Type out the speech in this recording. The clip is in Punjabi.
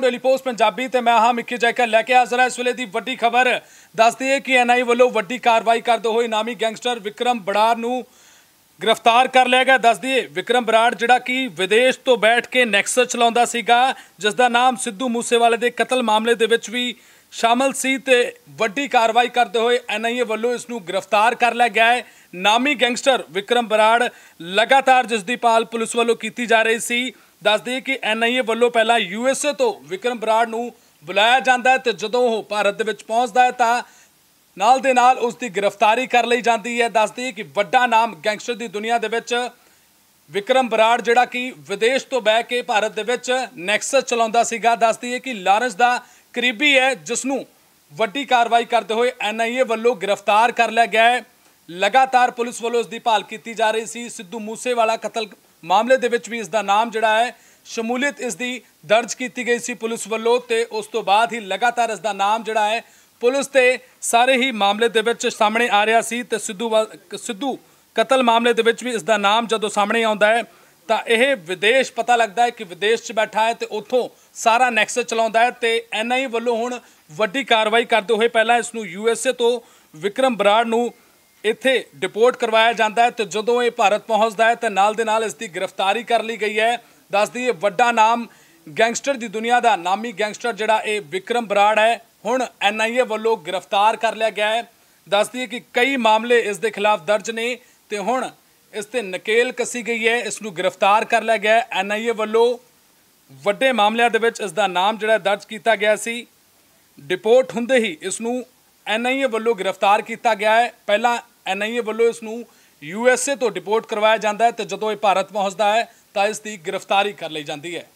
ਤੋਂ ਡੇਲੀ ਪੋਸਟ ਪੰਜਾਬੀ ਤੇ ਮੈਂ ਹਾਂ ਮਿੱਕੀ ਜੈਕਰ ਲੈ ਕੇ ਹਾਜ਼ਰ ਹਾਂ ਇਸ ਵੇਲੇ ਦੀ ਵੱਡੀ ਖਬਰ ਦੱਸਦੀ ਹੈ ਕਿ ਐਨਆਈ ਵੱਲੋਂ ਵੱਡੀ ਕਾਰਵਾਈ ਕਰਦੇ ਹੋਏ ਨਾਮੀ ਗੈਂਗਸਟਰ ਵਿਕਰਮ ਬੜਾਰ ਨੂੰ ਗ੍ਰਿਫਤਾਰ ਕਰ ਲਿਆ ਗਿਆ ਦੱਸਦੀ ਹੈ ਵਿਕਰਮ ਬਰਾੜ ਜਿਹੜਾ ਕਿ ਵਿਦੇਸ਼ ਤੋਂ ਬੈਠ ਕੇ ਨੈਕਸਸ ਚਲਾਉਂਦਾ ਸੀਗਾ ਜਿਸ ਦਾ ਨਾਮ ਸਿੱਧੂ ਮੂਸੇਵਾਲੇ ਦੇ ਕਤਲ ਮਾਮਲੇ ਦੇ ਵਿੱਚ ਵੀ ਸ਼ਾਮਲ ਸੀ ਤੇ ਵੱਡੀ ਕਾਰਵਾਈ ਕਰਦੇ ਹੋਏ ਐਨਆਈਏ ਵੱਲੋਂ ਇਸ ਨੂੰ ਗ੍ਰਿਫਤਾਰ ਕਰ ਲਿਆ ਗਿਆ ਹੈ ਨਾਮੀ ਗੈਂਗਸਟਰ ਵਿਕਰਮ ਬਰਾੜ ਲਗਾਤਾਰ ਜਿਸ ਦੀ ਪਾਲ ਪੁਲਿਸ ਵੱਲੋਂ ਕੀਤੀ ਜਾ ਰਹੀ ਸੀ ਦੱਸਦੇ ਕਿ ਐਨਆਈਏ ਵੱਲੋਂ ਪਹਿਲਾਂ ਯੂਐਸਏ ਤੋਂ ਵਿਕਰਮ ਬਰਾੜ ਨੂੰ ਬੁਲਾਇਆ ਜਾਂਦਾ ਹੈ ਤੇ ਜਦੋਂ ਉਹ ਭਾਰਤ ਦੇ ਵਿੱਚ ਪਹੁੰਚਦਾ ਹੈ ਤਾਂ ਨਾਲ ਦੇ ਨਾਲ ਉਸ ਦੀ ਗ੍ਰਿਫਤਾਰੀ ਕਰ ਲਈ ਜਾਂਦੀ ਹੈ ਦੱਸਦੀ ਕਿ ਵੱਡਾ ਨਾਮ ਗੈਂਗਸਟਰ ਦੀ ਦੁਨੀਆ ਦੇ ਵਿੱਚ ਵਿਕਰਮ ਬਰਾੜ ਜਿਹੜਾ ਕਿ ਵਿਦੇਸ਼ ਤੋਂ ਬਹਿ ਕੇ ਭਾਰਤ ਦੇ ਵਿੱਚ ਨੈਕਸਸ ਚਲਾਉਂਦਾ ਸੀਗਾ ਦੱਸਦੀ ਹੈ ਕਿ ਲਾਰੈਂਸ ਦਾ ਕਰੀਬੀ ਹੈ ਜਿਸ ਨੂੰ ਵੱਡੀ ਕਾਰਵਾਈ ਕਰਦੇ ਹੋਏ ਐਨਆਈਏ ਵੱਲੋਂ ਗ੍ਰਿਫਤਾਰ ਕਰ ਲਿਆ ਗਿਆ ਹੈ ਲਗਾਤਾਰ ਪੁਲਿਸ ਵੱਲੋਂ ਉਸ ਦੀ ਭਾਲ ਕੀਤੀ ਜਾ ਰਹੀ ਸੀ ਸਿੱਧੂ ਮੂਸੇਵਾਲਾ ਕਤਲ ਮਾਮਲੇ ਦੇ ਵਿੱਚ ਵੀ ਇਸ ਦਾ ਨਾਮ ਜਿਹੜਾ ਹੈ ਸ਼ਮੂਲੀਅਤ ਇਸ ਦੀ ਦਰਜ ਕੀਤੀ ਗਈ ਸੀ ਪੁਲਿਸ ਵੱਲੋਂ ਤੇ ਉਸ ਤੋਂ ਬਾਅਦ ਹੀ ਲਗਾਤਾਰ ਇਸ ਦਾ ਨਾਮ ਜਿਹੜਾ ਹੈ ਪੁਲਿਸ ਤੇ ਸਾਰੇ ਹੀ ਮਾਮਲੇ ਦੇ ਵਿੱਚ ਸਾਹਮਣੇ ਆ ਰਿਹਾ ਸੀ ਤੇ ਸਿੱਧੂ ਸਿੱਧੂ ਕਤਲ ਮਾਮਲੇ ਦੇ ਵਿੱਚ ਵੀ ਇਸ ਦਾ ਨਾਮ ਜਦੋਂ ਸਾਹਮਣੇ ਆਉਂਦਾ ਹੈ ਤਾਂ ਇਹ ਵਿਦੇਸ਼ ਪਤਾ ਲੱਗਦਾ ਹੈ ਕਿ ਵਿਦੇਸ਼ 'ਚ ਬੈਠਾ ਹੈ ਤੇ ਉੱਥੋਂ ਸਾਰਾ ਨੈਕਸਸ ਚਲਾਉਂਦਾ ਹੈ ਤੇ ਐਨਆਈ ਵੱਲੋਂ ਹੁਣ ਵੱਡੀ ਕਾਰਵਾਈ ਕਰਦੇ ਹੋਏ ਪਹਿਲਾਂ ਇਸ ਨੂੰ ਯੂਐਸਏ ਤੋਂ ਵਿਕਰਮ ਬਰਾੜ ਨੂੰ ਇੱਥੇ ਡਿਪੋਰਟ ਕਰਵਾਇਆ ਜਾਂਦਾ ਹੈ ਤੇ ਜਦੋਂ ਇਹ ਭਾਰਤ ਪਹੁੰਚਦਾ ਹੈ ਤੇ ਨਾਲ ਦੇ ਨਾਲ ਇਸ ਦੀ ਗ੍ਰਿਫਤਾਰੀ ਕਰ ਲਈ ਗਈ ਹੈ ਦੱਸਦੀ ਇਹ ਵੱਡਾ ਨਾਮ ਗੈਂਗਸਟਰ ਦੀ ਦੁਨੀਆ ਦਾ ਨਾਮੀ ਗੈਂਗਸਟਰ ਜਿਹੜਾ ਇਹ ਵਿਕਰਮ ਬਰਾੜ ਹੈ ਹੁਣ ਐਨਆਈਏ ਵੱਲੋਂ ਗ੍ਰਿਫਤਾਰ ਕਰ ਲਿਆ ਗਿਆ ਹੈ ਦੱਸਦੀ ਹੈ ਕਿ ਕਈ ਮਾਮਲੇ ਇਸ ਦੇ ਖਿਲਾਫ ਦਰਜ ਨੇ ਤੇ ਹੁਣ ਇਸ ਤੇ ਨਕੇਲ ਕੱਸੀ ਗਈ ਹੈ ਇਸ ਨੂੰ ਗ੍ਰਿਫਤਾਰ ਕਰ ਲਿਆ ਗਿਆ ਹੈ ਐਨਆਈਏ ਵੱਲੋਂ ਵੱਡੇ ਮਾਮਲਿਆਂ ਦੇ ਵਿੱਚ ਇਸ ਦਾ ਨਾਮ ਜਿਹੜਾ ਦਰਜ ਕੀਤਾ ਗਿਆ ਸੀ ਡਿਪੋਰਟ ਹੁੰਦੇ ਹੀ ਇਸ ਨੂੰ ਐਨਆਈਏ ਵੱਲੋਂ ਗ੍ਰਿਫਤਾਰ ਕੀਤਾ ਗਿਆ ਹੈ ਪਹਿਲਾਂ ਐਨਆਈਏ ਵੱਲੋਂ ਇਸ ਨੂੰ ਯੂਐਸਏ ਤੋਂ ਡਿਪੋਰਟ ਕਰਵਾਇਆ ਜਾਂਦਾ ਹੈ ਤੇ ਜਦੋਂ ਇਹ ਭਾਰਤ ਪਹੁੰਚਦਾ ਹੈ ਤਾਂ ਇਸ ਦੀ ਗ੍ਰਿਫਤਾਰੀ ਕਰ ਲਈ ਜਾਂਦੀ ਹੈ